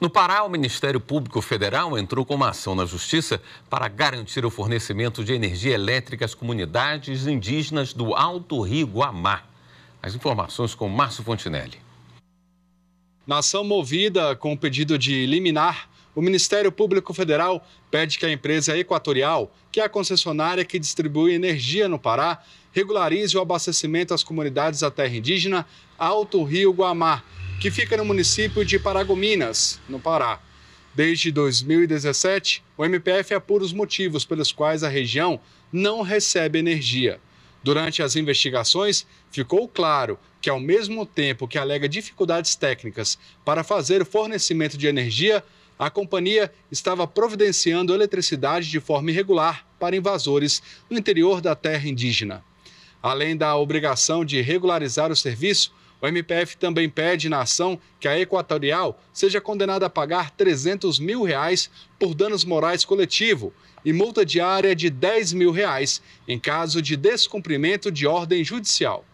No Pará, o Ministério Público Federal entrou com uma ação na Justiça para garantir o fornecimento de energia elétrica às comunidades indígenas do Alto Rio Guamá. As informações com Márcio Fontinelli. Na ação movida com o pedido de liminar, o Ministério Público Federal pede que a empresa Equatorial, que é a concessionária que distribui energia no Pará, regularize o abastecimento às comunidades da terra indígena Alto Rio Guamá que fica no município de Paragominas, no Pará. Desde 2017, o MPF apura os motivos pelos quais a região não recebe energia. Durante as investigações, ficou claro que, ao mesmo tempo que alega dificuldades técnicas para fazer o fornecimento de energia, a companhia estava providenciando eletricidade de forma irregular para invasores no interior da terra indígena. Além da obrigação de regularizar o serviço, o MPF também pede na ação que a Equatorial seja condenada a pagar 300 mil reais por danos morais coletivo e multa diária de 10 mil reais em caso de descumprimento de ordem judicial.